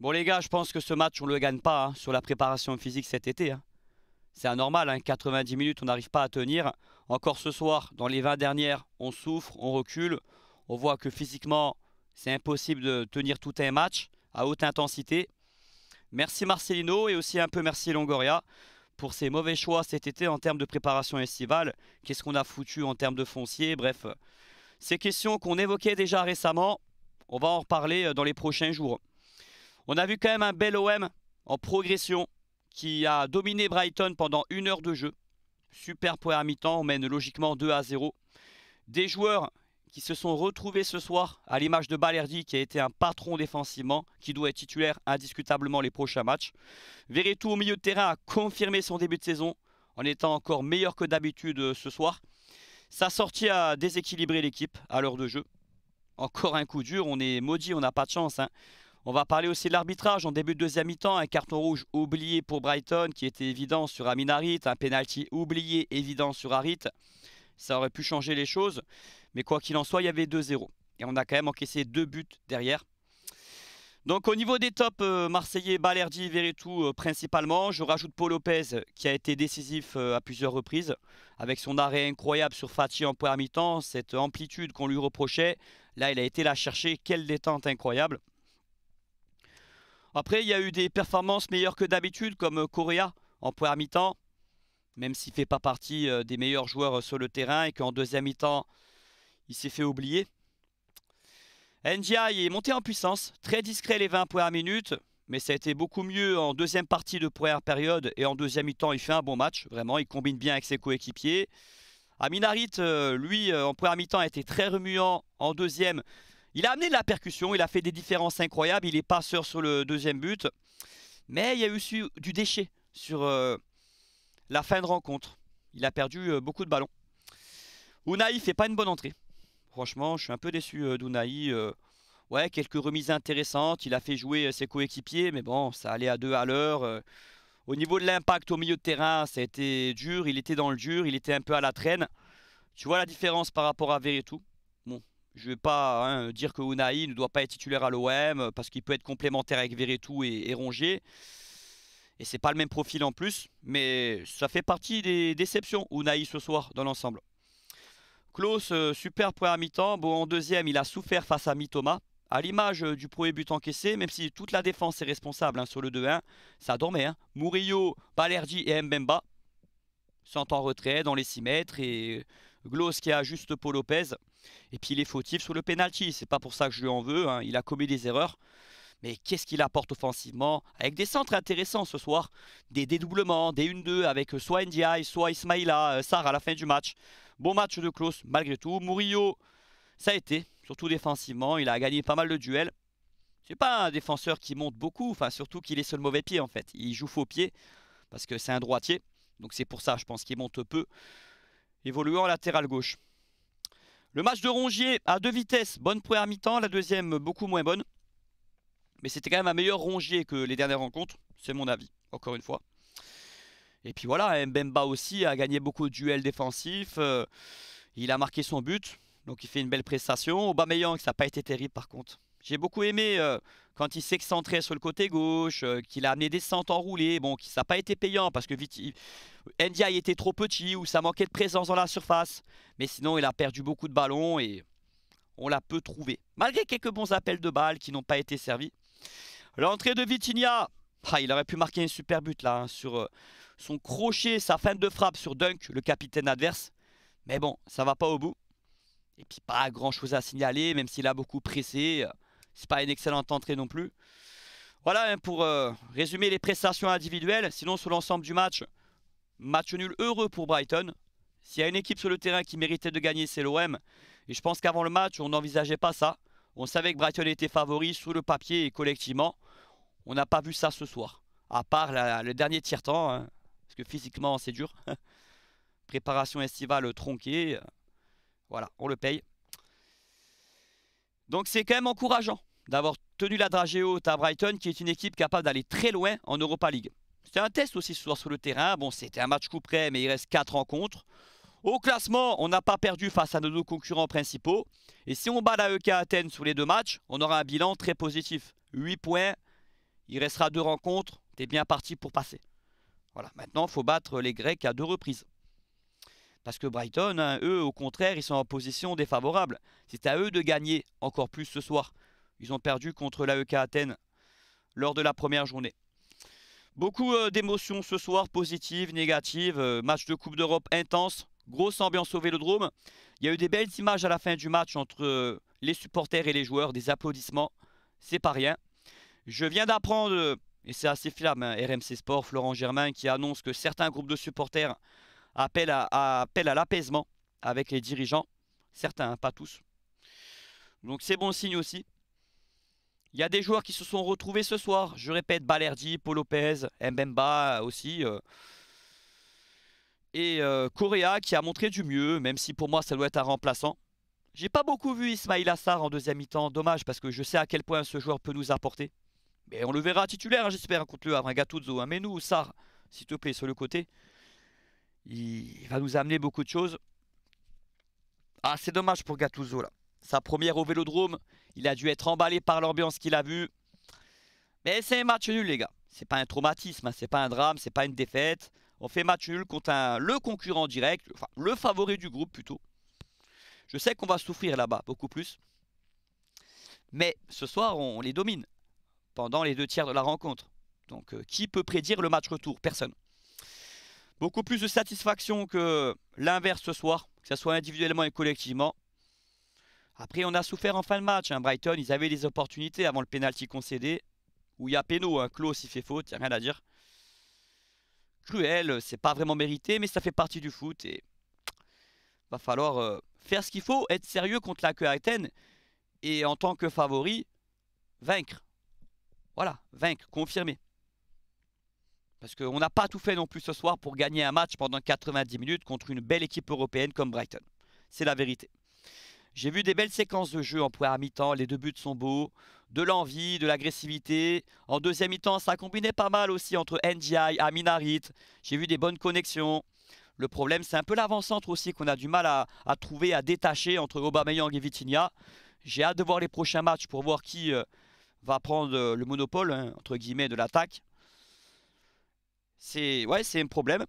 Bon les gars, je pense que ce match, on ne le gagne pas hein, sur la préparation physique cet été. Hein. C'est anormal, 90 hein, minutes, on n'arrive pas à tenir. Encore ce soir, dans les 20 dernières, on souffre, on recule. On voit que physiquement, c'est impossible de tenir tout un match à haute intensité. Merci Marcelino et aussi un peu merci Longoria pour ses mauvais choix cet été en termes de préparation estivale. Qu'est-ce qu'on a foutu en termes de foncier Bref, euh, ces questions qu'on évoquait déjà récemment, on va en reparler euh, dans les prochains jours. On a vu quand même un bel OM en progression qui a dominé Brighton pendant une heure de jeu. Super à mi-temps, on mène logiquement 2 à 0. Des joueurs qui se sont retrouvés ce soir à l'image de Balerdi qui a été un patron défensivement, qui doit être titulaire indiscutablement les prochains matchs. Veretout au milieu de terrain a confirmé son début de saison en étant encore meilleur que d'habitude euh, ce soir. Sa sortie a déséquilibré l'équipe à l'heure de jeu. Encore un coup dur, on est maudit, on n'a pas de chance. Hein. On va parler aussi de l'arbitrage en début de deuxième mi-temps. Un carton rouge oublié pour Brighton qui était évident sur Amin Harit. Un penalty oublié évident sur Harit. Ça aurait pu changer les choses. Mais quoi qu'il en soit, il y avait 2-0. Et on a quand même encaissé deux buts derrière. Donc au niveau des tops, euh, Marseillais, Balerdi, Veretout euh, principalement. Je rajoute Paul Lopez qui a été décisif euh, à plusieurs reprises. Avec son arrêt incroyable sur Fati en première mi-temps, cette amplitude qu'on lui reprochait. Là, il a été la chercher. Quelle détente incroyable. Après, il y a eu des performances meilleures que d'habitude, comme euh, Correa en première mi-temps, même s'il ne fait pas partie euh, des meilleurs joueurs euh, sur le terrain et qu'en deuxième mi-temps, il s'est fait oublier. NGI est monté en puissance, très discret les 20 premières minutes, mais ça a été beaucoup mieux en deuxième partie de première période et en deuxième mi-temps, il fait un bon match, vraiment, il combine bien avec ses coéquipiers. Aminarit, lui, en première mi-temps, a été très remuant en deuxième, il a amené de la percussion, il a fait des différences incroyables, il est passeur sur le deuxième but. Mais il y a eu du déchet sur euh, la fin de rencontre. Il a perdu euh, beaucoup de ballons. ne fait pas une bonne entrée. Franchement, je suis un peu déçu euh, d'ounaï. ouais, quelques remises intéressantes. Il a fait jouer ses coéquipiers, mais bon, ça allait à deux à l'heure. au niveau de l'impact au milieu de terrain, ça a été dur. Il était dans le dur, il était un peu à la traîne. Tu vois la différence par rapport à Veretout je ne vais pas hein, dire que Unai ne doit pas être titulaire à l'OM euh, parce qu'il peut être complémentaire avec Verretou et, et Rongier. Et c'est pas le même profil en plus, mais ça fait partie des déceptions Unai ce soir dans l'ensemble. Klaus, euh, super point à mi-temps. Bon, en deuxième, il a souffert face à Mitoma. À l'image euh, du premier but encaissé, même si toute la défense est responsable hein, sur le 2-1, ça dormait. Hein. Murillo, Balerdi et Mbemba sont en retrait dans les 6 mètres et Gloss qui ajuste Paul Lopez. Et puis il est fautif sur le penalty. C'est pas pour ça que je lui en veux. Hein. Il a commis des erreurs. Mais qu'est-ce qu'il apporte offensivement Avec des centres intéressants ce soir. Des dédoublements, des 1-2 avec soit NDI, soit Ismaïla, euh, Sar à la fin du match. Bon match de Klaus malgré tout. Murillo, ça a été, surtout défensivement. Il a gagné pas mal de duels. C'est pas un défenseur qui monte beaucoup, enfin surtout qu'il est sur le mauvais pied en fait. Il joue faux pied parce que c'est un droitier. Donc c'est pour ça, je pense qu'il monte peu évoluant latéral gauche. Le match de Rongier à deux vitesses, bonne première mi-temps, la deuxième beaucoup moins bonne. Mais c'était quand même un meilleur Rongier que les dernières rencontres, c'est mon avis, encore une fois. Et puis voilà, Mbemba aussi a gagné beaucoup de duels défensifs, euh, il a marqué son but, donc il fait une belle prestation. Aubameyang, ça n'a pas été terrible par contre. J'ai beaucoup aimé euh, quand il s'excentrait sur le côté gauche, euh, qu'il a amené des centres enroulés, bon, ça n'a pas été payant parce que Viti, était trop petit ou ça manquait de présence dans la surface. Mais sinon, il a perdu beaucoup de ballons et on l'a peu trouvé. Malgré quelques bons appels de balles qui n'ont pas été servis. L'entrée de Vitinha, ah, il aurait pu marquer un super but là, hein, sur euh, son crochet, sa fin de frappe sur Dunk, le capitaine adverse. Mais bon, ça va pas au bout. Et puis pas grand chose à signaler, même s'il a beaucoup pressé. C'est pas une excellente entrée non plus. Voilà hein, pour euh, résumer les prestations individuelles. Sinon, sur l'ensemble du match, match nul heureux pour Brighton. S'il y a une équipe sur le terrain qui méritait de gagner, c'est l'OM. Et je pense qu'avant le match, on n'envisageait pas ça. On savait que Brighton était favori sous le papier et collectivement. On n'a pas vu ça ce soir. À part le dernier tiers-temps, hein, parce que physiquement, c'est dur. Préparation estivale tronquée. Euh, voilà, on le paye. Donc c'est quand même encourageant d'avoir tenu la dragée haute à Brighton, qui est une équipe capable d'aller très loin en Europa League. C'était un test aussi ce soir sur le terrain. Bon, c'était un match coup près, mais il reste 4 rencontres. Au classement, on n'a pas perdu face à nos deux concurrents principaux. Et si on bat la EK Athènes sur les deux matchs, on aura un bilan très positif. 8 points, il restera deux rencontres, t'es bien parti pour passer. Voilà, maintenant, il faut battre les Grecs à deux reprises. Parce que Brighton, hein, eux, au contraire, ils sont en position défavorable. C'est à eux de gagner encore plus ce soir. Ils ont perdu contre l'AEK Athènes lors de la première journée. Beaucoup euh, d'émotions ce soir, positives, négatives. Euh, match de Coupe d'Europe intense, grosse ambiance au Vélodrome. Il y a eu des belles images à la fin du match entre euh, les supporters et les joueurs, des applaudissements. C'est pas rien. Je viens d'apprendre, et c'est assez flamme, hein, RMC Sport, Florent Germain, qui annonce que certains groupes de supporters appellent à, l'apaisement avec les dirigeants. Certains, hein, pas tous. Donc c'est bon signe aussi. Il y a des joueurs qui se sont retrouvés ce soir. Je répète, Balerdi, Paul Lopez, Mbemba aussi. Euh. et euh, Correa qui a montré du mieux, même si pour moi ça doit être un remplaçant. J'ai pas beaucoup vu Ismail Assar en deuxième mi-temps, dommage parce que je sais à quel point ce joueur peut nous apporter. Mais on le verra titulaire, hein, j'espère, contre le Havre, hein. Mais nous, Sar, s'il te plaît, sur le côté, il... va nous amener beaucoup de choses. Ah, c'est dommage pour Gattuso, là. Sa première au Vélodrome, il a dû être emballé par l'ambiance qu'il a vue. Mais c'est un match nul, les gars. C'est pas un traumatisme, ce hein. c'est pas un drame, c'est pas une défaite. On fait match nul contre un, le concurrent direct, le favori du groupe plutôt. Je sais qu'on va souffrir là-bas, beaucoup plus. Mais ce soir, on les domine pendant les deux tiers de la rencontre. Donc, euh, qui peut prédire le match retour Personne. Beaucoup plus de satisfaction que l'inverse ce soir, que ce soit individuellement et collectivement. Après, on a souffert en fin de match. Hein. Brighton, ils avaient des opportunités avant le penalty concédé. Où il y a péno, un Klaus, il fait faute, il n'y a rien à dire. Cruel, c'est pas vraiment mérité, mais ça fait partie du foot. Et va falloir euh, faire ce qu'il faut, être sérieux contre la Athènes Et en tant que favori, vaincre. Voilà, vaincre, confirmer. Parce qu'on n'a pas tout fait non plus ce soir pour gagner un match pendant 90 minutes contre une belle équipe européenne comme Brighton. C'est la vérité. J'ai vu des belles séquences de jeu en première mi-temps, les deux buts sont beaux, de l'envie, de l'agressivité. En deuxième mi-temps, ça a combiné pas mal aussi entre NGI, Aminarit. J'ai vu des bonnes connexions. Le problème, c'est un peu l'avant-centre aussi qu'on a du mal à, trouver, à détacher entre Aubameyang et Vitinha. J'ai hâte de voir les prochains matchs pour voir qui euh, va prendre euh, le monopole, hein, entre guillemets, de l'attaque. C'est ouais, un problème.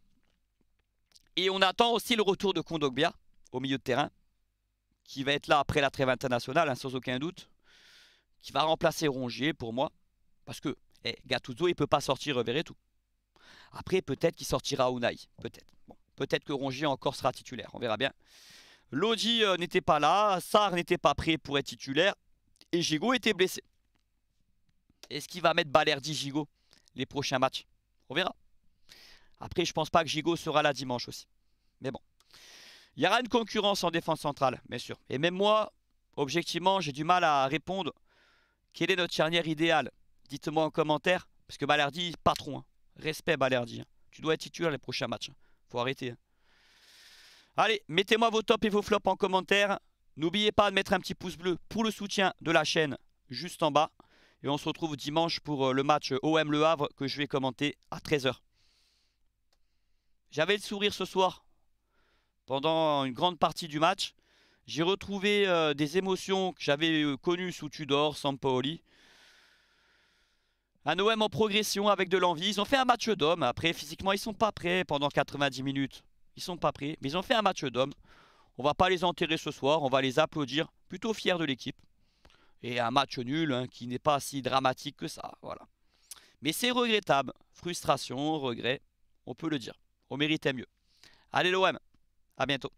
Et on attend aussi le retour de Kondogbia au milieu de terrain qui va être là après la trêve internationale, hein, sans aucun doute, qui va remplacer Rongier pour moi, parce que Gatuzo eh, Gattuso, il ne peut pas sortir euh, tout. Après, peut-être qu'il sortira Unai, peut-être. peut-être que Rongier encore sera titulaire, on verra bien. Lodi euh, n'était pas là, Sarr n'était pas prêt pour être titulaire, et Gigot était blessé. Est-ce qu'il va mettre Balerdi Gigot les prochains matchs On verra. Après, je pense pas que Gigot sera là dimanche aussi. Mais bon, il y aura une concurrence en défense centrale, bien sûr. Et même moi, objectivement, j'ai du mal à répondre. Quelle est notre charnière idéale Dites-moi en commentaire. Parce que Balerdi, patron. Hein. Respect Balerdi. Hein. Tu dois être titulaire les prochains matchs. Hein. Faut arrêter. Allez, mettez-moi vos tops et vos flops en commentaire. N'oubliez pas de mettre un petit pouce bleu pour le soutien de la chaîne juste en bas. Et on se retrouve dimanche pour euh, le match OM Le Havre que je vais commenter à 13h. J'avais le sourire ce soir pendant une grande partie du match. J'ai retrouvé euh, des émotions que j'avais euh, connues sous Tudor, Sampaoli. Un OM en progression avec de l'envie. Ils ont fait un match d'homme. Après, physiquement, ils ne sont pas prêts pendant 90 minutes. Ils ne sont pas prêts. Mais ils ont fait un match d'homme. On va pas les enterrer ce soir. On va les applaudir. Plutôt fiers de l'équipe. Et un match nul hein, qui n'est pas si dramatique que ça. Voilà. Mais c'est regrettable. Frustration, regret. On peut le dire. On méritait mieux. Allez l'OM a bientôt.